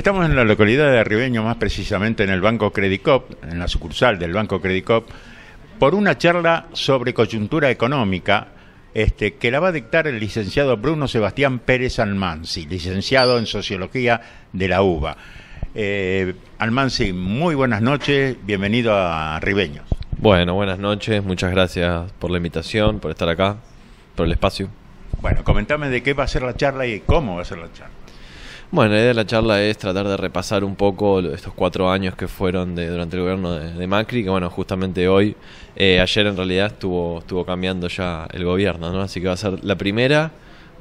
Estamos en la localidad de Ribeño, más precisamente en el Banco Credicop, en la sucursal del Banco Credicop, por una charla sobre coyuntura económica este, que la va a dictar el licenciado Bruno Sebastián Pérez Almansi, licenciado en Sociología de la UBA. Eh, Almansi, muy buenas noches, bienvenido a Ribeño. Bueno, buenas noches, muchas gracias por la invitación, por estar acá, por el espacio. Bueno, comentame de qué va a ser la charla y cómo va a ser la charla. Bueno, la idea de la charla es tratar de repasar un poco estos cuatro años que fueron de, durante el gobierno de, Macri, que bueno, justamente hoy, eh, ayer en realidad estuvo, estuvo cambiando ya el gobierno, ¿no? Así que va a ser la primera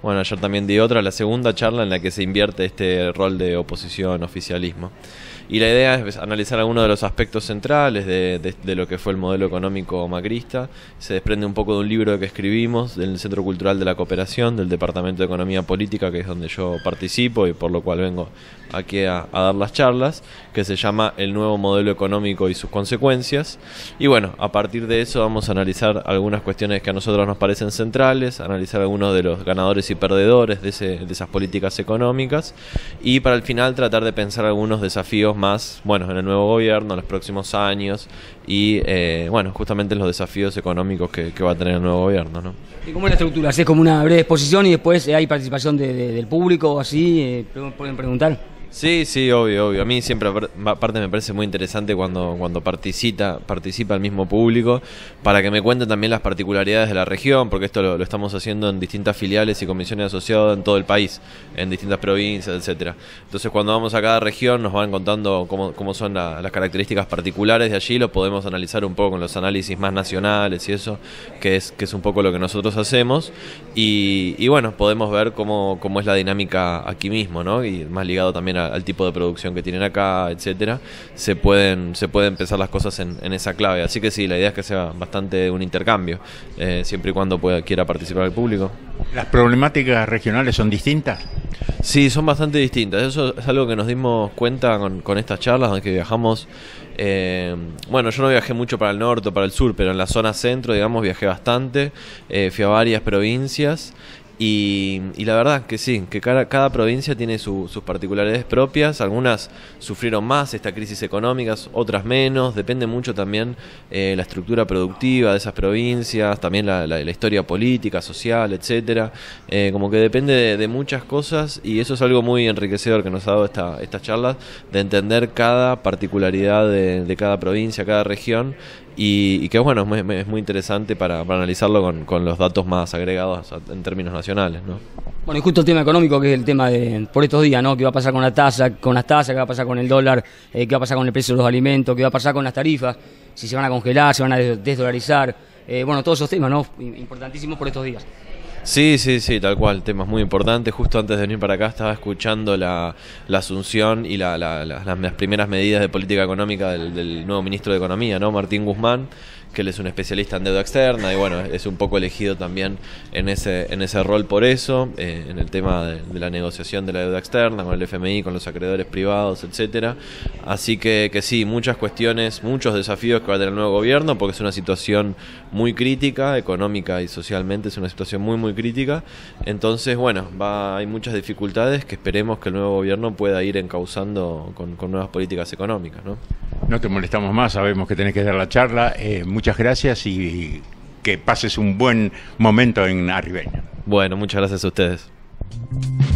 bueno, ayer también di otra, la segunda charla en la que se invierte este rol de oposición, oficialismo. Y la idea es analizar algunos de los aspectos centrales de, lo que fue el modelo económico macrista. Se desprende un poco de un libro que escribimos del Centro Cultural de la Cooperación, del Departamento de Economía Política, que es donde yo participo y por lo cual vengo aquí a, dar las charlas, que se llama El nuevo modelo económico y sus consecuencias. Y bueno, a partir de eso vamos a analizar algunas cuestiones que a nosotros nos parecen centrales, analizar algunos de los ganadores y perdedores de, esas políticas económicas y para el final tratar de pensar algunos desafíos más, bueno, en el nuevo gobierno, en los próximos años y, eh, bueno, justamente los desafíos económicos que, va a tener el nuevo gobierno. ¿no? ¿Y cómo es la estructura? ¿Es como una breve exposición y después eh, hay participación del público o así? Eh, ¿Pueden preguntar? Sí, sí, obvio, obvio. A mí siempre, aparte, me parece muy interesante cuando, cuando participa, participa el mismo público para que me cuenten también las particularidades de la región, porque esto lo, estamos haciendo en distintas filiales y comisiones asociadas en todo el país, en distintas provincias, etcétera. Entonces, cuando vamos a cada región, nos van contando cómo, son las características particulares de allí, lo podemos analizar un poco con los análisis más nacionales y eso, que es, que es un poco lo que nosotros hacemos. Y, bueno, podemos ver cómo, cómo es la dinámica aquí mismo, ¿no? Y más ligado también al tipo de producción que tienen acá, etcétera, se pueden, se empezar las cosas en, esa clave. Así que sí, la idea es que sea bastante un intercambio, eh, siempre y cuando pueda, quiera participar el público. ¿Las problemáticas regionales son distintas? Sí, son bastante distintas. Eso es algo que nos dimos cuenta con, estas charlas, donde viajamos. Eh, bueno, yo no viajé mucho para el norte o para el sur, pero en la zona centro, digamos, viajé bastante. Eh, fui a varias provincias y, la verdad que sí, que cada, provincia tiene sus particularidades propias, algunas sufrieron más esta crisis económica, otras menos, depende mucho también eh, la estructura productiva de esas provincias, también la, la, historia política, social, etcétera eh, como que depende de, muchas cosas y eso es algo muy enriquecedor que nos ha dado esta, estas charlas, de entender cada particularidad de cada provincia, cada región y, que bueno, es muy, interesante para, analizarlo con, los datos más agregados en términos nacionales. ¿no? Bueno, y justo el tema económico, que es el tema de por estos días, ¿no? ¿Qué va a pasar con la tasa, con las tasas, qué va a pasar con el dólar, eh, qué va a pasar con el precio de los alimentos, qué va a pasar con las tarifas, si se van a congelar, se van a desdolarizar? Eh, bueno, todos esos temas, ¿no? Importantísimos por estos días. Sí, sí, sí, tal cual, temas muy importante. Justo antes de venir para acá estaba escuchando la, asunción y las primeras medidas de política económica del, del nuevo ministro de Economía, ¿no? Martín Guzmán que él es un especialista en deuda externa y bueno, es un poco elegido también en ese, en ese rol por eso, eh, en el tema de, la negociación de la deuda externa con el FMI, con los acreedores privados, etcétera. Así que, que sí, muchas cuestiones, muchos desafíos que va a tener el nuevo gobierno, porque es una situación muy crítica, económica y socialmente, es una situación muy muy crítica. Entonces, bueno, va, hay muchas dificultades que esperemos que el nuevo gobierno pueda ir encauzando con, con nuevas políticas económicas, ¿no? No te molestamos más, sabemos que tenés que dar la charla. Eh, muchas gracias y que pases un buen momento en Arribeña. Bueno, muchas gracias a ustedes.